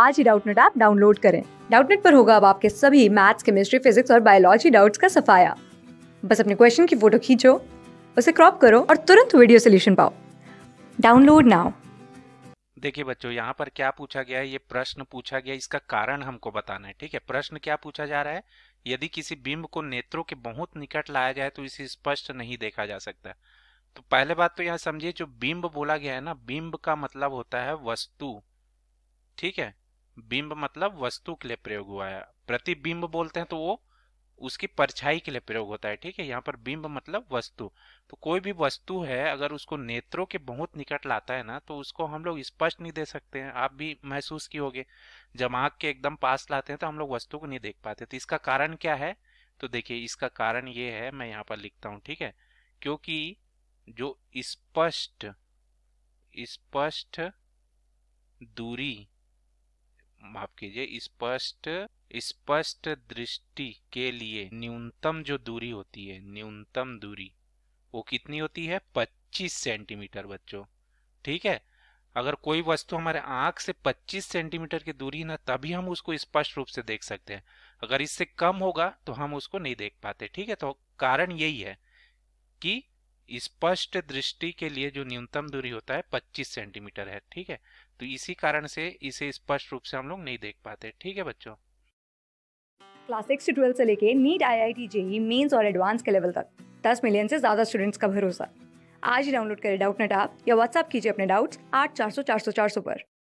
आज ही Doubtnut app download करें डाउटनेट पर होगा अब आपके सभी मैथ्स केमिस्ट्री फिजिक्स और बायोलॉजी डाउट्स का सफाया बस अपने क्वेश्चन की फोटो खींचो उसे क्रॉप करो और तुरंत वीडियो सोल्यूशन पाओ डाउनलोड नाउ देखिए बच्चों यहाँ पर क्या पूछा गया है ये प्रश्न पूछा गया इसका कारण हमको बताना है ठीक है प्रश्न क्या पूछा जा रहा है यदि किसी बिंब को नेत्रों के बहुत निकट लाया जाए तो इसे स्पष्ट नहीं देखा जा सकता तो पहले बात तो यहाँ समझिए जो बिंब बोला गया है ना बिंब का मतलब होता है वस्तु ठीक है बिंब मतलब वस्तु के लिए प्रयोग हुआ है प्रतिबिंब बोलते हैं तो वो उसकी परछाई के लिए प्रयोग होता है ठीक है यहाँ पर बिंब मतलब वस्तु तो कोई भी वस्तु है अगर उसको नेत्रों के बहुत निकट लाता है ना तो उसको हम लोग स्पष्ट नहीं दे सकते हैं आप भी महसूस किए होगे जब आँख के एकदम पास लाते हैं तो हम लोग वस्तु को नहीं देख पाते तो इसका कारण क्या है तो देखिए इसका कारण ये है मैं यहाँ पर लिखता हूँ ठीक है क्योंकि जो स्पष्ट स्पष्ट दूरी माफ कीजिए स्पष्ट स्पष्ट दृष्टि के लिए न्यूनतम जो दूरी होती है न्यूनतम दूरी वो कितनी होती है 25 सेंटीमीटर बच्चों ठीक है अगर कोई वस्तु हमारे आंख से 25 सेंटीमीटर की दूरी ना तभी हम उसको स्पष्ट रूप से देख सकते हैं अगर इससे कम होगा तो हम उसको नहीं देख पाते ठीक है तो कारण यही है कि स्पष्ट दृष्टि के लिए जो न्यूनतम दूरी होता है 25 सेंटीमीटर है ठीक है तो इसी कारण से इसे स्पष्ट रूप से हम लोग नहीं देख पाते ठीक है बच्चों क्लास सिक्स से ट्वेल्थ से लेके NEET I I T JEE mains और एडवांस के लेवल तक दस मिलियन से ज्यादा स्टूडेंट्स का भरोसा आज ही डाउनलोड करें डाउट नेट आप या व्हाट्सअप कीजिए अपने डाउट्स आठ चार सौ चार सौ चार सौ पर